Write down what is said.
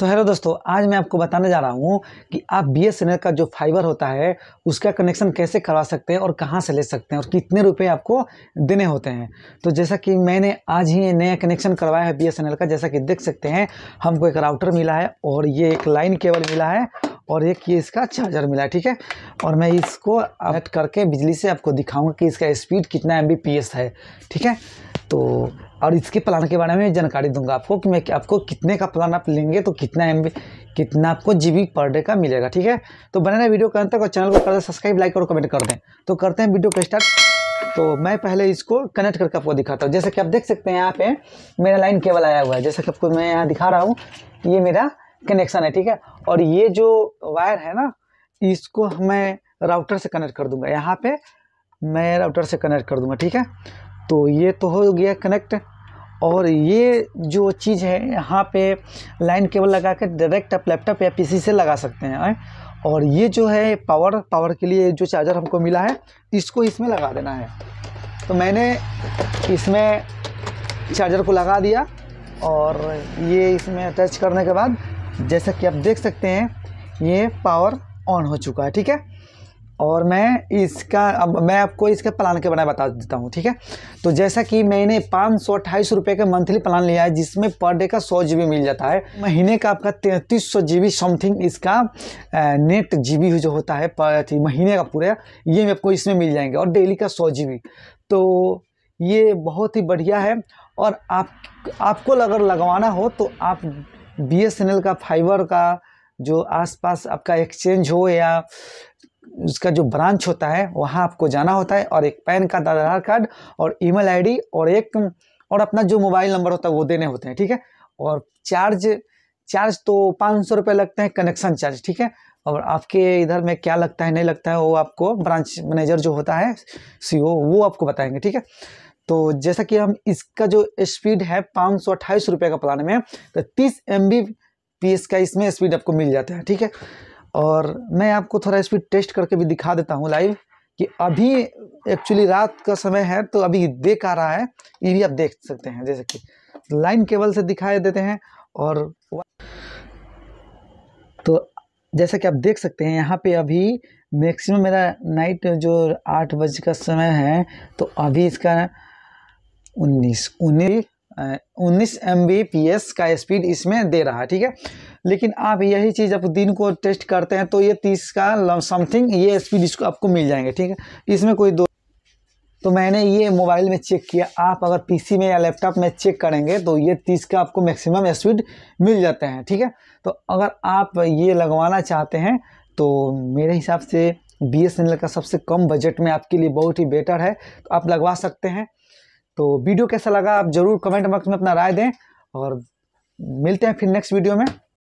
तो हेलो दोस्तों आज मैं आपको बताने जा रहा हूँ कि आप बी का जो फाइबर होता है उसका कनेक्शन कैसे करवा सकते हैं और कहाँ से ले सकते हैं और कितने रुपये आपको देने होते हैं तो जैसा कि मैंने आज ही नया कनेक्शन करवाया है बी का जैसा कि देख सकते हैं हमको एक राउटर मिला है और ये एक लाइन केबल मिला है और एक ये इसका चार्जर मिला है ठीक है और मैं इसको कनेक्ट करके बिजली से आपको दिखाऊंगा कि इसका स्पीड कितना एम है ठीक है तो और इसके प्लान के बारे में जानकारी दूंगा आपको कि मैं आपको कितने का प्लान आप लेंगे तो कितना एम कितना आपको जी पर डे का मिलेगा ठीक है तो बने बनाना वीडियो के तक और चैनल को कर दें सब्सक्राइब लाइक और कमेंट कर दें तो करते हैं वीडियो का स्टार्ट तो मैं पहले इसको कनेक्ट करके आपको दिखाता हूँ जैसे कि आप देख सकते हैं यहाँ पे मेरा लाइन केबल आया हुआ है जैसे कि आपको मैं यहाँ दिखा रहा हूँ ये मेरा कनेक्शन है ठीक है और ये जो वायर है ना इसको मैं राउटर से कनेक्ट कर दूंगा यहाँ पे मैं राउटर से कनेक्ट कर दूंगा ठीक है तो ये तो हो गया कनेक्ट और ये जो चीज़ है यहाँ पे लाइन केबल लगा के डायरेक्ट आप लैपटॉप या पीसी से लगा सकते हैं और ये जो है पावर पावर के लिए जो चार्जर हमको मिला है इसको इसमें लगा देना है तो मैंने इसमें चार्जर को लगा दिया और ये इसमें अटैच करने के बाद जैसा कि आप देख सकते हैं ये पावर ऑन हो चुका है ठीक है और मैं इसका अब मैं आपको इसका प्लान के बारे में बता देता हूँ ठीक है तो जैसा कि मैंने पाँच सौ अट्ठाईस रुपये का मंथली प्लान लिया है जिसमें पर डे का सौ जी मिल जाता है महीने का आपका तैंतीस सौ जी समथिंग इसका नेट जी जो होता है पर महीने का पूरा ये आपको इसमें मिल जाएंगे और डेली का सौ जी तो ये बहुत ही बढ़िया है और आप आपको अगर लगवाना हो तो आप बी का फाइबर का जो आसपास आपका एक्सचेंज हो या उसका जो ब्रांच होता है वहाँ आपको जाना होता है और एक पैन कार्ड आधार कार्ड और ईमेल आईडी और एक और अपना जो मोबाइल नंबर होता है वो देने होते हैं ठीक है और चार्ज चार्ज तो पाँच सौ रुपये लगते हैं कनेक्शन चार्ज ठीक है और आपके इधर में क्या लगता है नहीं लगता है वो आपको ब्रांच मैनेजर जो होता है सी वो आपको बताएंगे ठीक है तो जैसा कि हम इसका जो स्पीड है पाँच सौ अट्ठाईस रुपये का प्लान में तो तीस एम बी पी एस का इसमें स्पीड आपको मिल जाता है ठीक है और मैं आपको थोड़ा स्पीड टेस्ट करके भी दिखा देता हूँ लाइव कि अभी एक्चुअली रात का समय है तो अभी देख आ रहा है ये भी आप देख सकते हैं जैसे कि लाइन केबल से दिखाई देते हैं और तो जैसा कि आप देख सकते हैं यहाँ पे अभी मैक्सिमम मेरा नाइट जो आठ बजे का समय है तो अभी इसका उन्नीस उन्नीस उन्नीस एम का स्पीड इसमें दे रहा है ठीक है लेकिन आप यही चीज़ जब दिन को टेस्ट करते हैं तो ये तीस का समथिंग ये स्पीड इसको आपको मिल जाएंगे ठीक है इसमें कोई दो तो मैंने ये मोबाइल में चेक किया आप अगर पीसी में या लैपटॉप में चेक करेंगे तो ये तीस का आपको मैक्सिमम स्पीड मिल जाते हैं ठीक है तो अगर आप ये लगवाना चाहते हैं तो मेरे हिसाब से बी का सबसे कम बजट में आपके लिए बहुत ही बेटर है तो आप लगवा सकते हैं तो वीडियो कैसा लगा आप ज़रूर कमेंट बॉक्स में अपना राय दें और मिलते हैं फिर नेक्स्ट वीडियो में